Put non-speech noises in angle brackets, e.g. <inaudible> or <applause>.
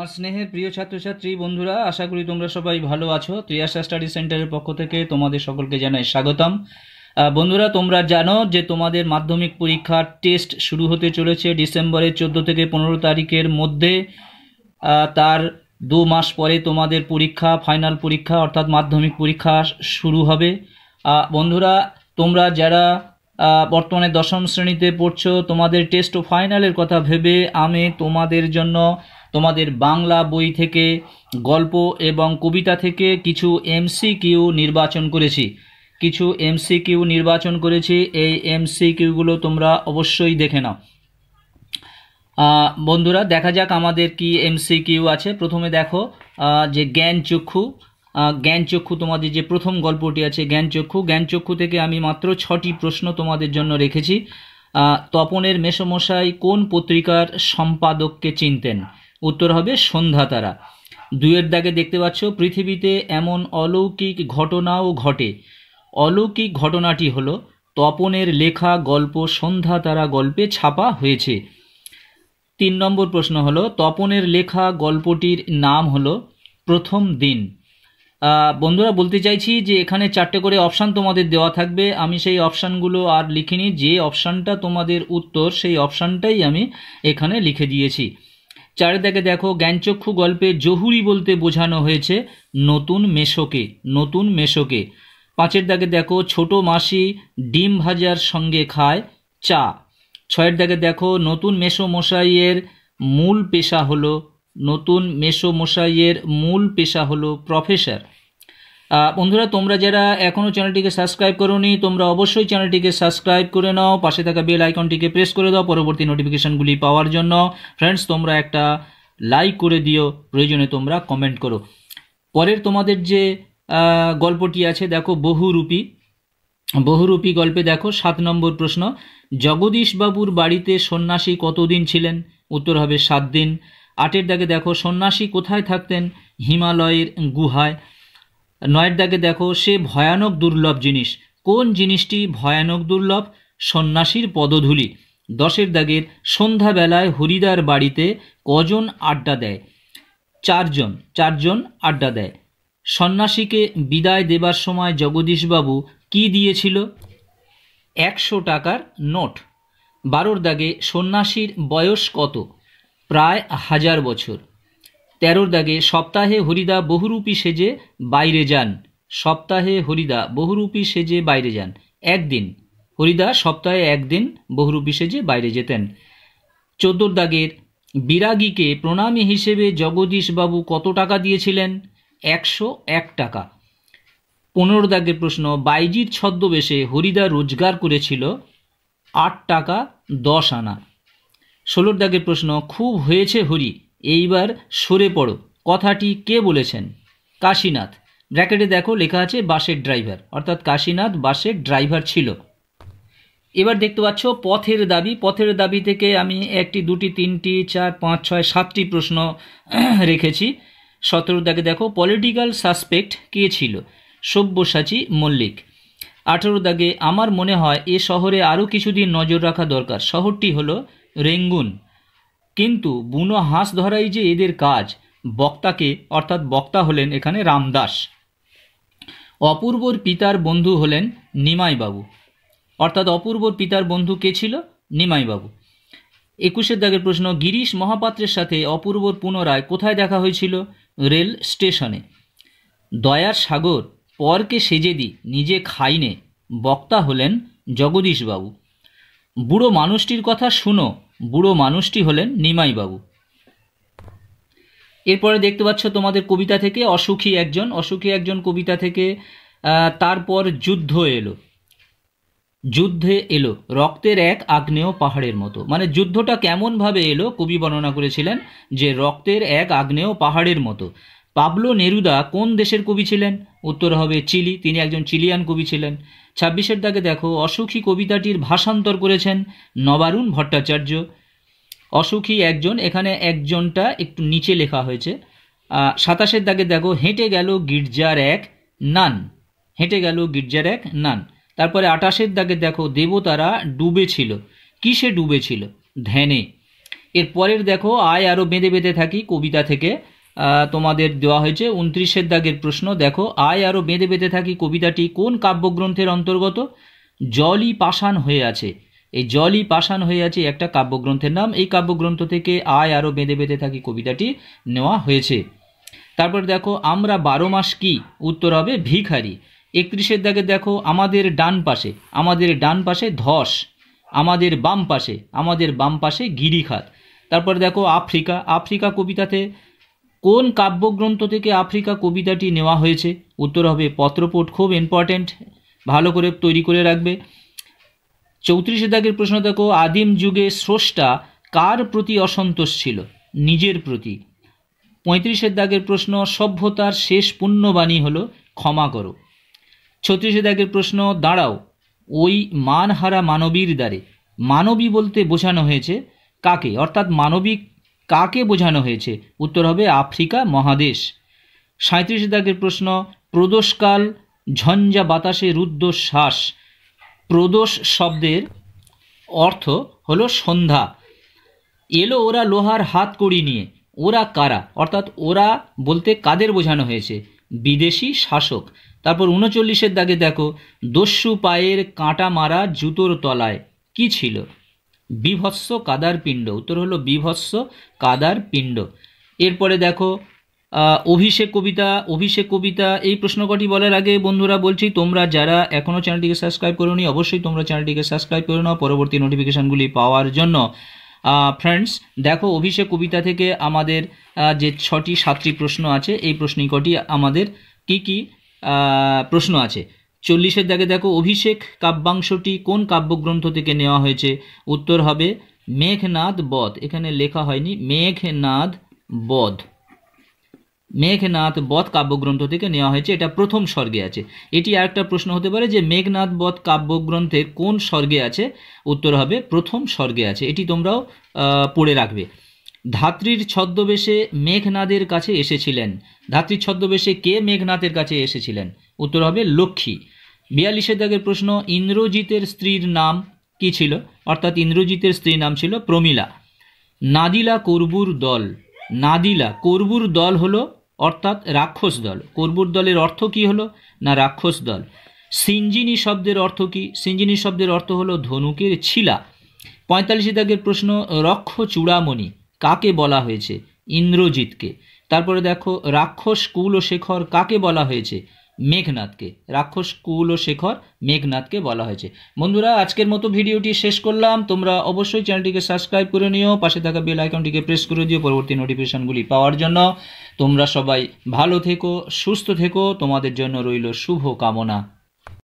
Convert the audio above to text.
আমার স্নেহের প্রিয় ছাত্রছাত্রী বন্ধুরা আশা করি তোমরা সবাই ভালো আছো ত্রিয়াশা স্টাডি সেন্টারের পক্ষ থেকে তোমাদের সকলকে জানাই স্বাগতম বন্ধুরা তোমরা জানো যে তোমাদের মাধ্যমিক পরীক্ষার টেস্ট শুরু হতে চলেছে ডিসেম্বরের চোদ্দ থেকে পনেরো তারিখের মধ্যে তার দু মাস পরে তোমাদের পরীক্ষা ফাইনাল পরীক্ষা অর্থাৎ মাধ্যমিক পরীক্ষা শুরু হবে বন্ধুরা তোমরা যারা বর্তমানে দশম শ্রেণীতে পড়ছো তোমাদের টেস্ট ও ফাইনালের কথা ভেবে আমি তোমাদের জন্য তোমাদের বাংলা বই থেকে গল্প এবং কবিতা থেকে কিছু এমসিকিউ নির্বাচন করেছি কিছু এমসিকিউ নির্বাচন করেছি এই এমসিকিউগুলো তোমরা অবশ্যই দেখে নাও বন্ধুরা দেখা যাক আমাদের কি এমসিকিউ আছে প্রথমে দেখো যে জ্ঞান চক্ষু জ্ঞানচক্ষু তোমাদের যে প্রথম গল্পটি আছে জ্ঞানচক্ষু জ্ঞানচক্ষু থেকে আমি মাত্র ছটি প্রশ্ন তোমাদের জন্য রেখেছি তপনের মেষমশাই কোন পত্রিকার সম্পাদককে চিনতেন উত্তর হবে সন্ধ্যা তারা দুয়ের দাগে দেখতে পাচ্ছ পৃথিবীতে এমন অলৌকিক ঘটনাও ঘটে অলৌকিক ঘটনাটি হল তপনের লেখা গল্প সন্ধ্যা তারা গল্পে ছাপা হয়েছে তিন নম্বর প্রশ্ন হল তপনের লেখা গল্পটির নাম হল প্রথম দিন বন্ধুরা বলতে চাইছি যে এখানে চারটে করে অপশান তোমাদের দেওয়া থাকবে আমি সেই অপশানগুলো আর লিখিনি যে অপশানটা তোমাদের উত্তর সেই অপশানটাই আমি এখানে লিখে দিয়েছি চারিদিকে দেখো জ্ঞানচক্ষু গল্পে জহুরি বলতে বোঝানো হয়েছে নতুন মেশোকে নতুন মেশোকে পাঁচের দাগে দেখো ছোট মাসি ডিম ভাজার সঙ্গে খায় চা ছয়ের দাগে দেখো নতুন মেশো মশাইয়ের মূল পেশা হলো নতুন মেশো মশাইয়ের মূল পেশা হলো প্রফেসর বন্ধুরা তোমরা যারা এখনও চ্যানেলটিকে সাবস্ক্রাইব করোনি তোমরা অবশ্যই চ্যানেলটিকে সাবস্ক্রাইব করে নাও পাশে থাকা বেল আইকনটিকে প্রেস করে দাও পরবর্তী নোটিফিকেশানগুলি পাওয়ার জন্য ফ্রেন্ডস তোমরা একটা লাইক করে দিও প্রয়োজনে তোমরা কমেন্ট করো পরের তোমাদের যে গল্পটি আছে দেখো বহুরূপী বহুরূপী গল্পে দেখো সাত নম্বর প্রশ্ন জগদীশবাবুর বাড়িতে সন্ন্যাসী কতদিন ছিলেন উত্তর হবে সাত দিন আটের দাগে দেখো সন্ন্যাসী কোথায় থাকতেন হিমালয়ের গুহায় নয়ের দাগে দেখো সে ভয়ানক দুর্লভ জিনিস কোন জিনিসটি ভয়ানক দুর্লভ সন্ন্যাসীর পদধূলি দশের দাগের সন্ধ্যাবেলায় হরিদার বাড়িতে কজন আড্ডা দেয় চারজন চারজন আড্ডা দেয় সন্ন্যাসীকে বিদায় দেবার সময় জগদীশবাবু কি দিয়েছিল একশো টাকার নোট বারোর দাগে সন্ন্যাসীর বয়স কত প্রায় হাজার বছর তেরোর দাগে সপ্তাহে হরিদা বহুরূপী সেজে বাইরে যান সপ্তাহে হরিদা বহুরূপী সেজে বাইরে যান একদিন হরিদা সপ্তাহে একদিন বহুরূপী সেজে বাইরে যেতেন চোদ্দোর দাগের বিরাগীকে প্রণামী হিসেবে জগদীশবাবু কত টাকা দিয়েছিলেন একশো এক টাকা পনেরো দাগের প্রশ্ন বাইজির ছদ্মবেশে হরিদা রোজগার করেছিল আট টাকা দশ আনা ষোলোর দাগের প্রশ্ন খুব হয়েছে হরি এইবার সরে পড়ো কথাটি কে বলেছেন কাশীনাথ ব্র্যাকেটে দেখো লেখা আছে বাসের ড্রাইভার অর্থাৎ কাশীনাথ বাসের ড্রাইভার ছিল এবার দেখতে পাচ্ছ পথের দাবি পথের দাবি থেকে আমি একটি দুটি তিনটি চার পাঁচ ছয় সাতটি প্রশ্ন <clears throat> রেখেছি সতেরো দাগে দেখো পলিটিক্যাল সাসপেক্ট কে ছিল সব্যসাচী মল্লিক আঠেরো দাগে আমার মনে হয় এ শহরে আরও কিছুদিন নজর রাখা দরকার শহরটি হলো রেঙ্গুন কিন্তু বুনো হাঁস ধরাই যে এদের কাজ বক্তাকে অর্থাৎ বক্তা হলেন এখানে রামদাস অপূর্বর পিতার বন্ধু হলেন নিমাইবাবু অর্থাৎ অপূর্বর পিতার বন্ধু কে ছিল নিমাইবাবু একুশের দাগের প্রশ্ন গিরিশ মহাপাত্রের সাথে অপূর্বর পুনরায় কোথায় দেখা হয়েছিল রেল স্টেশনে দয়ার সাগর পরকে সেজে দি নিজে খাইনে বক্তা হলেন জগদীশবাবু বুড়ো মানুষটির কথা শুনো বুড়ো মানুষটি হলেন নিমাইবাবু এরপরে দেখতে পাচ্ছ তোমাদের কবিতা থেকে অসুখী একজন অসুখী একজন কবিতা থেকে তারপর যুদ্ধ এলো যুদ্ধে এলো রক্তের এক আগ্নেয় পাহাড়ের মতো মানে যুদ্ধটা কেমনভাবে এলো কবি বর্ণনা করেছিলেন যে রক্তের এক আগ্নেয় পাহাড়ের মতো পাবলো নেরুদা কোন দেশের কবি ছিলেন উত্তর হবে চিলি তিনি একজন চিলিয়ান কবি ছিলেন ছাব্বিশের দাগে দেখো অসুখী কবিতাটির ভাষান্তর করেছেন নবারুণ ভট্টাচার্য অসুখী একজন এখানে একজনটা একটু নিচে লেখা হয়েছে সাতাশের দাগে দেখো হেঁটে গেল গির্জার এক নান হেঁটে গেল গির্জার এক নান তারপরে আটাশের দাগে দেখো দেবতারা ডুবেছিল কিসে ডুবেছিল ধ্যানে এর পরের দেখো আয় আরও বেঁধে বেঁধে থাকি কবিতা থেকে তোমাদের দেওয়া হয়েছে উনত্রিশের দাগের প্রশ্ন দেখো আয় আরও বেঁধে বেঁধে থাকি কবিতাটি কোন কাব্যগ্রন্থের অন্তর্গত জলই পাষাণ হয়ে আছে এই জলই পাষাণ হয়ে আছে একটা কাব্যগ্রন্থের নাম এই কাব্যগ্রন্থ থেকে আয় আরও বেঁধে বেঁধে থাকি কবিতাটি নেওয়া হয়েছে তারপর দেখো আমরা বারো মাস কি উত্তর হবে ভিখারি একত্রিশের দাগে দেখো আমাদের ডান পাশে আমাদের ডান পাশে ধস আমাদের বাম পাশে আমাদের বাম পাশে গিরিখাত তারপর দেখো আফ্রিকা আফ্রিকা কবিতাতে কোন কাব্যগ্রন্থ থেকে আফ্রিকা কবিতাটি নেওয়া হয়েছে উত্তর হবে পত্রপোট খুব ইম্পর্ট্যান্ট ভালো করে তৈরি করে রাখবে চৌত্রিশে দাগের প্রশ্ন দেখো আদিম যুগে স্রষ্টা কার প্রতি অসন্তোষ ছিল নিজের প্রতি পঁয়ত্রিশের দাগের প্রশ্ন সভ্যতার শেষ পুণ্যবাণী হলো ক্ষমা করো ছত্রিশে দাগের প্রশ্ন দাঁড়াও ওই মানহারা মানবীর দ্বারে মানবী বলতে বোঝানো হয়েছে কাকে অর্থাৎ মানবিক কাকে বোঝানো হয়েছে উত্তর হবে আফ্রিকা মহাদেশ সাঁত্রিশ দাগের প্রশ্ন প্রদোষকাল ঝঞ্ঝা বাতাসে শ্বাস প্রদোষ শব্দের অর্থ হলো সন্ধ্যা এলো ওরা লোহার হাত কড়ি নিয়ে ওরা কারা অর্থাৎ ওরা বলতে কাদের বোঝানো হয়েছে বিদেশি শাসক তারপর উনচল্লিশের দাগে দেখো দস্যু পায়ের কাঁটা মারা জুতোর তলায় কি ছিল বিভৎস কাদার পিণ্ড উত্তর হলো বিভৎস কাদার পিণ্ড এরপরে দেখো অভিষেক কবিতা অভিষেক কবিতা এই প্রশ্ন কটি বলার আগে বন্ধুরা বলছি তোমরা যারা এখনও চ্যানেলটিকে সাবস্ক্রাইব করোনি অবশ্যই তোমরা চ্যানেলটিকে সাবস্ক্রাইব করে নাও পরবর্তী নোটিফিকেশানগুলি পাওয়ার জন্য ফ্রেন্ডস দেখো অভিষেক কবিতা থেকে আমাদের যে ছটি সাতটি প্রশ্ন আছে এই প্রশ্ন কটি আমাদের কি কি প্রশ্ন আছে চল্লিশের দাগে দেখো অভিষেক কাব্যাংশটি কোন কাব্যগ্রন্থ থেকে নেওয়া হয়েছে উত্তর হবে মেঘনাদ বধ এখানে লেখা হয়নি মেঘনাদ বধ মেঘনাথ বধ কাব্যগ্রন্থ থেকে নেওয়া হয়েছে এটা প্রথম স্বর্গে আছে এটি আর একটা প্রশ্ন হতে পারে যে মেঘনাথ বধ কাব্যগ্রন্থে কোন স্বর্গে আছে উত্তর হবে প্রথম স্বর্গে আছে এটি তোমরাও পড়ে রাখবে ধাত্রীর ছদ্মবেশে মেঘনাদের কাছে এসেছিলেন ধাত্রীর ছদ্মবেশে কে মেঘনাথের কাছে এসেছিলেন উত্তর হবে লক্ষ্মী বিয়াল্লিশের দাগের প্রশ্ন ইন্দ্রজিতের স্ত্রীর নাম কি ছিল অর্থাৎ ইন্দ্রজিতের স্ত্রীর নাম ছিল প্রমীলা নাদিলা কর্বুর দল নাদিলা করবুর দল হলো অর্থাৎ রাক্ষস দল করবুর দলের অর্থ কি হলো না রাক্ষস দল সিঞ্জিনী শব্দের অর্থ কি সিঞ্জিনী শব্দের অর্থ হলো ধনুকের ছিলা পঁয়তাল্লিশ দাগের প্রশ্ন রক্ষ চূড়ামণি কাকে বলা হয়েছে ইন্দ্রজিৎকে তারপরে দেখো রাক্ষস কুল ও শেখর কাকে বলা হয়েছে মেঘনাথকে রাক্ষস কুল ও শেখর মেঘনাথকে বলা হয়েছে বন্ধুরা আজকের মতো ভিডিওটি শেষ করলাম তোমরা অবশ্যই চ্যানেলটিকে সাবস্ক্রাইব করে নিও পাশে থাকা বেল আইকনটিকে প্রেস করে দিও পরবর্তী নোটিফিকেশনগুলি পাওয়ার জন্য তোমরা সবাই ভালো থেকো সুস্থ থেকো তোমাদের জন্য রইল শুভ কামনা